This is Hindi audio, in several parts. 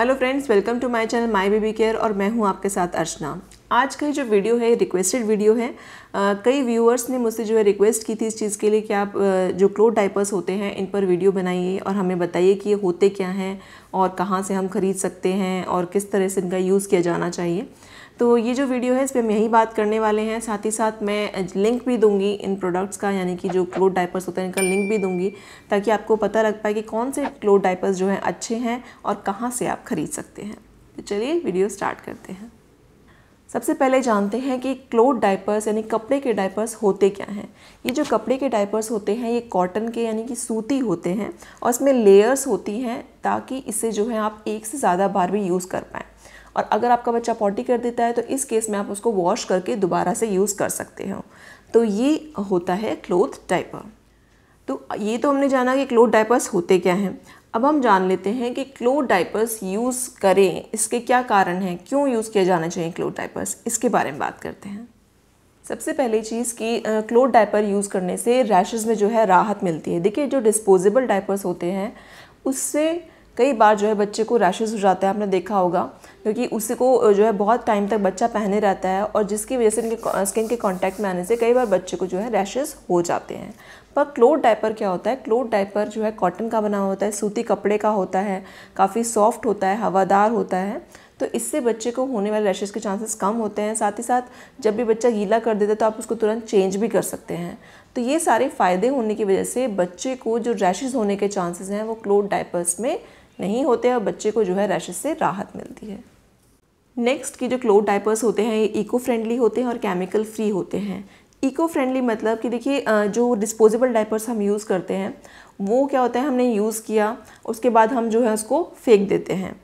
hello friends welcome to my channel My Baby Care और मैं हूं आपके साथ अर्चना आज का जो वीडियो है रिक्वेस्टेड वीडियो है आ, कई व्यूअर्स ने मुझसे जो है रिक्वेस्ट की थी इस चीज़ के लिए कि आप जो क्लोथ डाइपर्स होते हैं इन पर वीडियो बनाइए और हमें बताइए कि ये होते क्या हैं और कहाँ से हम खरीद सकते हैं और किस तरह से इनका यूज़ किया जाना चाहिए तो ये जो वीडियो है इस पर हम यही बात करने वाले हैं साथ ही साथ मैं लिंक भी दूंगी इन प्रोडक्ट्स का यानी कि जो क्लोथ डाइपर्स होते हैं इनका लिंक भी दूंगी ताकि आपको पता लग पाए कि कौन से क्लोथ डाइपर्स जो हैं अच्छे हैं और कहाँ से आप खरीद सकते हैं तो चलिए वीडियो स्टार्ट करते हैं सबसे पहले जानते हैं कि क्लोथ डाइपर्स यानी कपड़े के डाइपर्स होते क्या हैं ये जो कपड़े के डाइपर्स होते हैं ये कॉटन के यानी कि सूती होते हैं और इसमें लेयर्स होती हैं ताकि इसे जो है आप एक से ज़्यादा बार भी यूज़ कर पाएँ और अगर आपका बच्चा पॉटी कर देता है तो इस केस में आप उसको वॉश करके दोबारा से यूज़ कर सकते हो तो ये होता है क्लोथ डाइपर तो ये तो हमने जाना कि क्लोथ डाइपर्स होते क्या हैं अब हम जान लेते हैं कि क्लोथ डाइपर्स यूज़ करें इसके क्या कारण हैं क्यों यूज़ किया जाना चाहिए क्लोथ डाइपर्स इसके बारे में बात करते हैं सबसे पहली चीज़ कि क्लोथ डाइपर यूज़ करने से रैशेज़ में जो है राहत मिलती है देखिए जो डिस्पोजेबल डाइपर्स होते हैं उससे कई बार जो है बच्चे को रैशेज़ हो जाता है आपने देखा होगा क्योंकि उसी को जो है बहुत टाइम तक बच्चा पहने रहता है और जिसकी वजह से इनके स्किन के कांटेक्ट में आने से कई बार बच्चे को जो है रैशेज़ हो जाते हैं पर क्लोथ डाइपर क्या होता है क्लोथ डाइपर जो है कॉटन का बना होता है सूती कपड़े का होता है काफ़ी सॉफ्ट होता है हवादार होता है तो इससे बच्चे को होने वाले रैशेज़ के चांसेस कम होते हैं साथ ही साथ जब भी बच्चा गीला कर देता है तो आप उसको तुरंत चेंज भी कर सकते हैं तो ये सारे फ़ायदे होने की वजह से बच्चे को जो रैशेज़ होने के चांसेस हैं वो क्लोथ डाइपर्स में नहीं होते और बच्चे को जो है रैशेज़ से राहत मिलती है नेक्स्ट की जो क्लोथ डाइपर्स होते हैं ये इको फ्रेंडली होते हैं और केमिकल फ्री होते हैं इको फ्रेंडली मतलब कि देखिए जो डिस्पोजेबल डाइपर्स हम यूज़ करते हैं वो क्या होता है हमने यूज़ किया उसके बाद हम जो है उसको फेंक देते हैं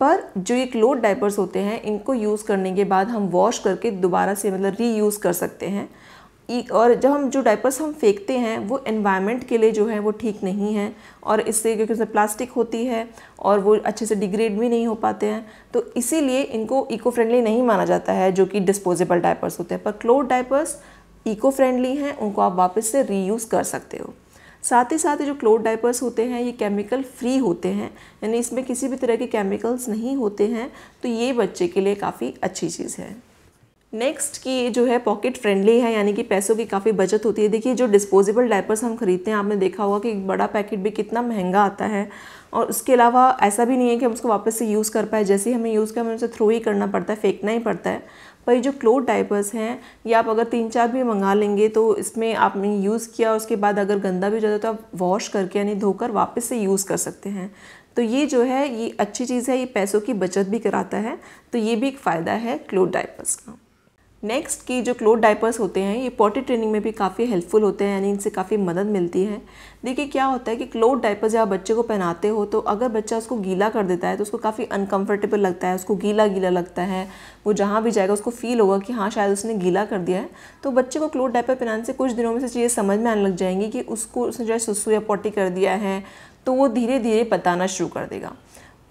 पर जो ये क्लोथ डाइपर्स होते हैं इनको यूज़ करने के बाद हम वॉश करके दोबारा से मतलब रीयूज़ कर सकते हैं और जब हम जो डाइपर्स हम फेंकते हैं वो एनवायरनमेंट के लिए जो है वो ठीक नहीं है और इससे क्योंकि उसमें प्लास्टिक होती है और वो अच्छे से डिग्रेड भी नहीं हो पाते हैं तो इसीलिए इनको इको फ्रेंडली नहीं माना जाता है जो कि डिस्पोजेबल डाइपर्स होते हैं पर क्लोथ डाइपर्स इको फ्रेंडली हैं उनको आप वापस से रीयूज़ कर सकते हो साथ ही साथ जो क्लोथ डाइपर्स होते हैं ये केमिकल फ्री होते हैं यानी इसमें किसी भी तरह के केमिकल्स नहीं होते हैं तो ये बच्चे के लिए काफ़ी अच्छी चीज़ है नेक्स्ट की जो है पॉकेट फ्रेंडली है यानी कि पैसों की काफ़ी बचत होती है देखिए जो डिस्पोजेबल डायपर्स हम खरीदते हैं आपने देखा होगा कि एक बड़ा पैकेट भी कितना महंगा आता है और उसके अलावा ऐसा भी नहीं है कि हम उसको वापस से यूज़ कर पाए जैसे ही हमें यूज़ कर हमें उसे थ्रो ही करना पड़ता है फेंकना ही पड़ता है पर ये जो क्लोथ डाइपर्स हैं ये आप अगर तीन चार भी मंगा लेंगे तो इसमें आपने यूज़ किया उसके बाद अगर गंदा भी हो जाता तो आप वॉश करके यानी धोकर वापस से यूज़ कर सकते हैं तो ये जो है ये अच्छी चीज़ है ये पैसों की बचत भी कराता है तो ये भी एक फ़ायदा है क्लोथ डाइपर्स का नेक्स्ट की जो क्लोथ डाइपर्स होते हैं ये पॉटी ट्रेनिंग में भी काफ़ी हेल्पफुल होते हैं यानी इनसे काफ़ी मदद मिलती है देखिए क्या होता है कि क्लोथ डाइपर जब आप बच्चे को पहनाते हो तो अगर बच्चा उसको गीला कर देता है तो उसको काफ़ी अनकंफर्टेबल लगता है उसको गीला गीला लगता है वो जहाँ भी जाएगा उसको फील होगा कि हाँ शायद उसने गीला कर दिया है तो बच्चे को क्लोथ डाइपर पहनाने से कुछ दिनों में से चीज़ें समझ में आने लग जाएंगी कि उसको उसने जो है सुसु या पॉटी कर दिया है तो वो धीरे धीरे बताना शुरू कर देगा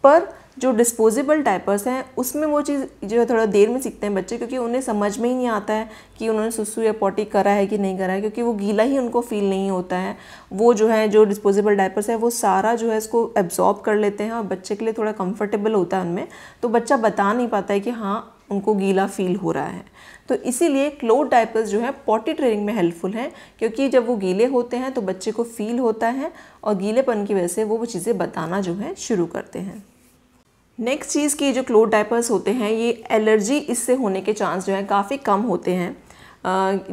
पर जो डिस्पोजेबल डायपर्स हैं उसमें वो चीज़ जो है थोड़ा देर में सीखते हैं बच्चे क्योंकि उन्हें समझ में ही नहीं आता है कि उन्होंने सुसु या पॉटी करा है कि नहीं करा है क्योंकि वो गीला ही उनको फील नहीं होता है वो जो है जो डिस्पोजेबल डायपर्स है वो सारा जो है इसको एब्जॉर्ब कर लेते हैं और बच्चे के लिए थोड़ा कम्फर्टेबल होता है उनमें तो बच्चा बता नहीं पाता है कि हाँ उनको गीला फील हो रहा है तो इसीलिए क्लोथ डायपर्स जो है पॉटी ट्रेनिंग में हेल्पफुल हैं क्योंकि जब वो गीले होते हैं तो बच्चे को फील होता है और गीलेपन की वजह से वो वो चीज़ें बताना जो है शुरू करते हैं नेक्स्ट चीज़ की जो क्लोथ डाइपर्स होते हैं ये एलर्जी इससे होने के चांस जो हैं काफ़ी कम होते हैं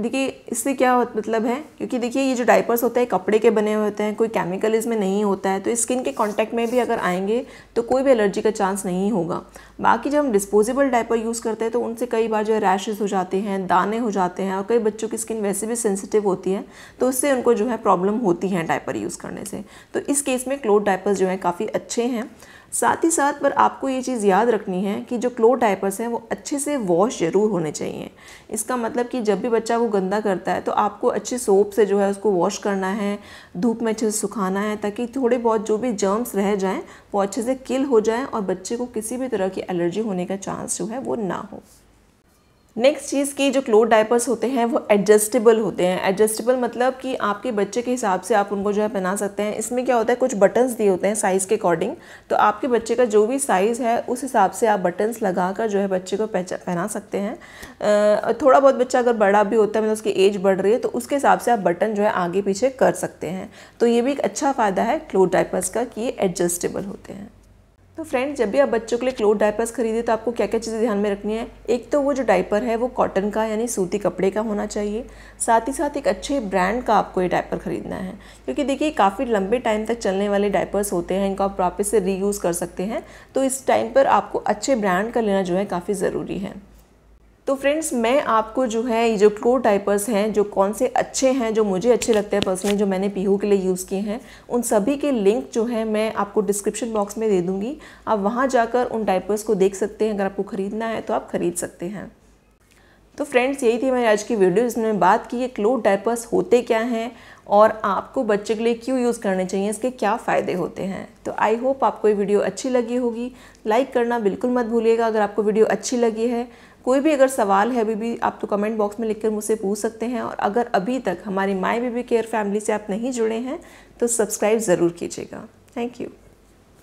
देखिए इससे क्या मतलब है क्योंकि देखिए ये जो डाइपर्स होते हैं कपड़े के बने हुए होते हैं कोई केमिकल इसमें नहीं होता है तो स्किन के कांटेक्ट में भी अगर आएंगे तो कोई भी एलर्जी का चांस नहीं होगा बाकी जब हम डिस्पोजेबल डाइपर यूज़ करते हैं तो उनसे कई बार जो है रैशेज़ हो जाते हैं दाने हो जाते हैं और कई बच्चों की स्किन वैसे भी सेंसिटिव होती है तो उससे उनको जो है प्रॉब्लम होती है डाइपर यूज़ करने से तो इस केस में क्लोथ डाइपर्स जो है काफ़ी अच्छे हैं साथ ही साथ पर आपको ये चीज़ याद रखनी है कि जो क्लो डायपर्स हैं वो अच्छे से वॉश ज़रूर होने चाहिए इसका मतलब कि जब भी बच्चा वो गंदा करता है तो आपको अच्छे सोप से जो है उसको वॉश करना है धूप में अच्छे से सुखाना है ताकि थोड़े बहुत जो भी जर्म्स रह जाएँ वो अच्छे से किल हो जाएँ और बच्चे को किसी भी तरह की एलर्जी होने का चांस जो है वो ना हो नेक्स्ट चीज़ की जो क्लोथ डायपर्स होते हैं वो एडजस्टेबल होते हैं एडजस्टेबल मतलब कि आपके बच्चे के हिसाब से आप उनको जो है पहना सकते हैं इसमें क्या होता है कुछ बटन्स दिए होते हैं साइज़ के अकॉर्डिंग तो आपके बच्चे का जो भी साइज़ है उस हिसाब से आप बटन्स लगा कर जो है बच्चे को पहना सकते हैं थोड़ा बहुत बच्चा अगर बड़ा भी होता है मतलब उसकी एज बढ़ रही है तो उसके हिसाब से आप बटन जो है आगे पीछे कर सकते हैं तो ये भी एक अच्छा फ़ायदा है क्लोथ डायपर्स का कि ये एडजस्टेबल होते हैं तो फ्रेंड जब भी आप बच्चों के लिए क्लोथ डायपर्स खरीदें तो आपको क्या क्या चीज़ें ध्यान में रखनी है एक तो वो जो डायपर है वो कॉटन का यानी सूती कपड़े का होना चाहिए साथ ही साथ एक अच्छे ब्रांड का आपको ये डायपर खरीदना है क्योंकि देखिए काफ़ी लंबे टाइम तक चलने वाले डायपर्स होते हैं इनको आप वापस से रीयूज़ कर सकते हैं तो इस टाइम पर आपको अच्छे ब्रांड का लेना जो है काफ़ी ज़रूरी है तो फ्रेंड्स मैं आपको जो है ये जो क्लो टाइपर्स हैं जो कौन से अच्छे हैं जो मुझे अच्छे लगते हैं पर्सनली जो मैंने पीहू के लिए यूज़ किए हैं उन सभी के लिंक जो है मैं आपको डिस्क्रिप्शन बॉक्स में दे दूँगी आप वहाँ जाकर उन टाइपर्स को देख सकते हैं अगर आपको ख़रीदना है तो आप ख़रीद सकते हैं तो फ्रेंड्स यही थी मेरी आज की वीडियो जिसमें बात की ये क्लो डाइपर्स होते क्या हैं और आपको बच्चे के लिए क्यों यूज़ करने चाहिए इसके क्या फ़ायदे होते हैं तो आई होप आपको ये वीडियो अच्छी लगी होगी लाइक करना बिल्कुल मत भूलिएगा अगर आपको वीडियो अच्छी लगी है कोई भी अगर सवाल है अभी भी आप तो कमेंट बॉक्स में लिखकर मुझसे पूछ सकते हैं और अगर अभी तक हमारी माई बेबी केयर फैमिली से आप नहीं जुड़े हैं तो सब्सक्राइब ज़रूर कीजिएगा थैंक यू